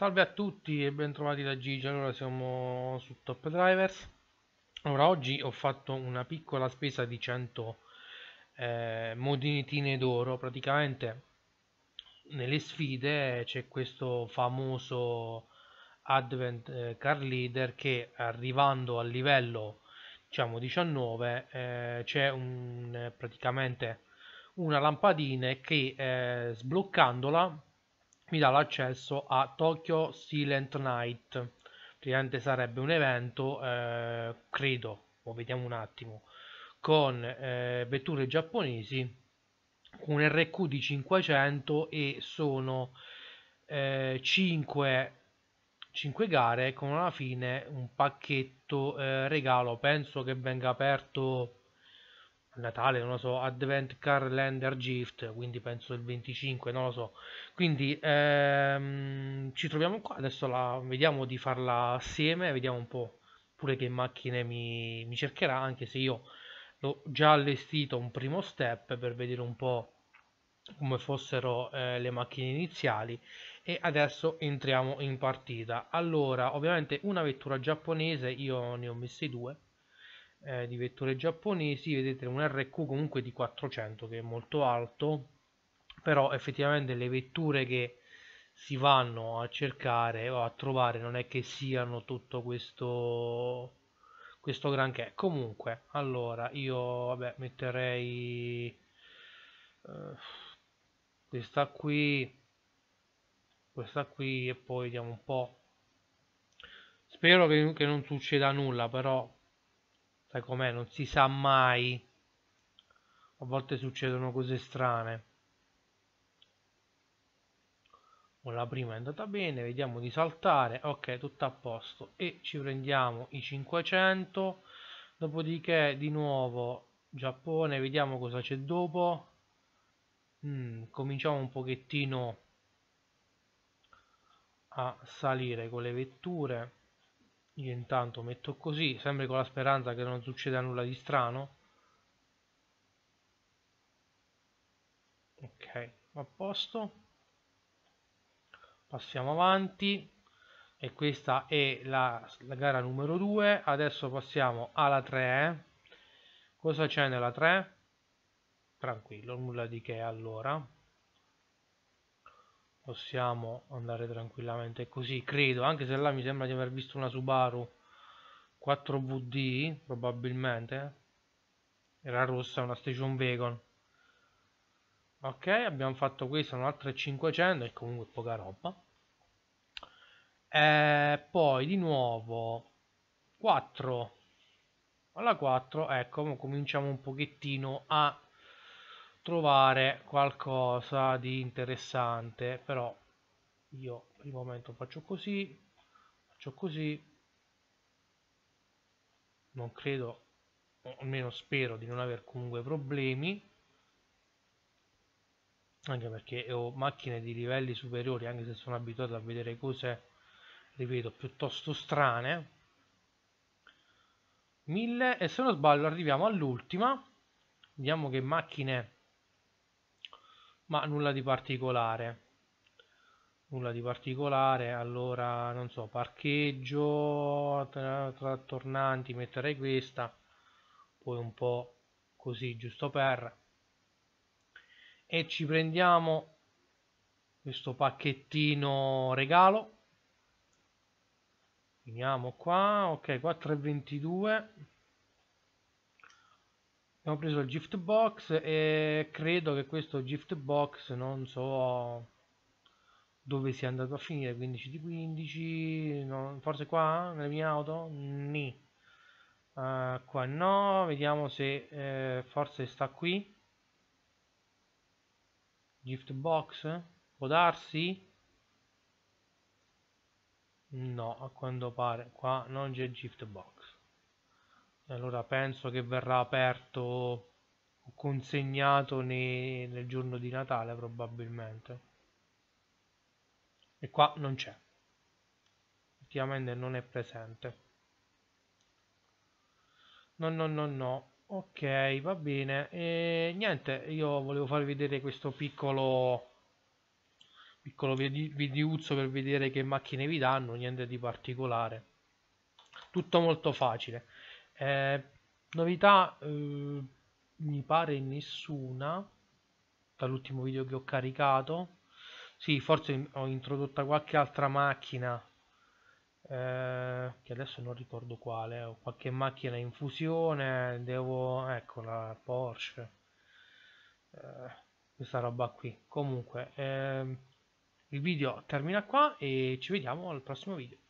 Salve a tutti e bentrovati da Gigi, allora siamo su Top Drivers Allora oggi ho fatto una piccola spesa di 100 eh, monetine d'oro Praticamente nelle sfide eh, c'è questo famoso Advent eh, Car Leader che arrivando al livello diciamo 19 eh, c'è un, praticamente una lampadina che eh, sbloccandola mi dà l'accesso a Tokyo Silent Night praticamente sarebbe un evento eh, credo o boh, vediamo un attimo con eh, vetture giapponesi un RQ di 500 e sono eh, 5, 5 gare con alla fine un pacchetto eh, regalo penso che venga aperto Natale, non lo so, Advent Car Lander Gift, quindi penso il 25, non lo so. Quindi ehm, ci troviamo qua, adesso la, vediamo di farla assieme, vediamo un po' pure che macchine mi, mi cercherà, anche se io l'ho già allestito un primo step per vedere un po' come fossero eh, le macchine iniziali e adesso entriamo in partita allora ovviamente una vettura giapponese io ne ho messi due eh, di vetture giapponesi vedete un RQ comunque di 400 che è molto alto però effettivamente le vetture che si vanno a cercare o a trovare non è che siano tutto questo questo granché comunque allora io vabbè metterei eh, questa qui questa qui e poi vediamo un po' spero che, che non succeda nulla però sai com'è, non si sa mai. A volte succedono cose strane. la prima è andata bene, vediamo di saltare. Ok, tutto a posto. E ci prendiamo i 500. Dopodiché di nuovo Giappone, vediamo cosa c'è dopo. Mm, cominciamo un pochettino a salire con le vetture io intanto metto così sempre con la speranza che non succeda nulla di strano ok a posto passiamo avanti e questa è la, la gara numero 2 adesso passiamo alla 3 eh. cosa c'è nella 3 tranquillo nulla di che allora possiamo andare tranquillamente così credo anche se là mi sembra di aver visto una Subaru 4VD probabilmente era rossa una station wagon ok abbiamo fatto questa un'altra 500 e comunque poca roba e eh, poi di nuovo 4 alla 4 ecco cominciamo un pochettino a trovare qualcosa di interessante però io per il momento faccio così faccio così non credo o almeno spero di non aver comunque problemi anche perché ho macchine di livelli superiori anche se sono abituato a vedere cose ripeto piuttosto strane 1000 e se non sbaglio arriviamo all'ultima vediamo che macchine ma nulla di particolare nulla di particolare allora non so parcheggio tra, tra tornanti metterei questa poi un po così giusto per e ci prendiamo questo pacchettino regalo finiamo qua ok 4,22 abbiamo preso il gift box e credo che questo gift box non so dove sia andato a finire 15 di 15 no, forse qua nella mia auto ni uh, eh, qua no vediamo se eh, forse sta qui gift box può darsi no a quanto pare qua non c'è gift box allora penso che verrà aperto o consegnato nei, nel giorno di Natale probabilmente e qua non c'è effettivamente non è presente no no no no ok va bene e niente io volevo farvi vedere questo piccolo piccolo videuzzo per vedere che macchine vi danno niente di particolare tutto molto facile eh, novità eh, mi pare nessuna dall'ultimo video che ho caricato. Sì, forse ho introdotta qualche altra macchina eh, che adesso non ricordo quale, ho qualche macchina in fusione, devo ecco la Porsche. Eh, questa roba qui. Comunque, ehm, il video termina qua e ci vediamo al prossimo video.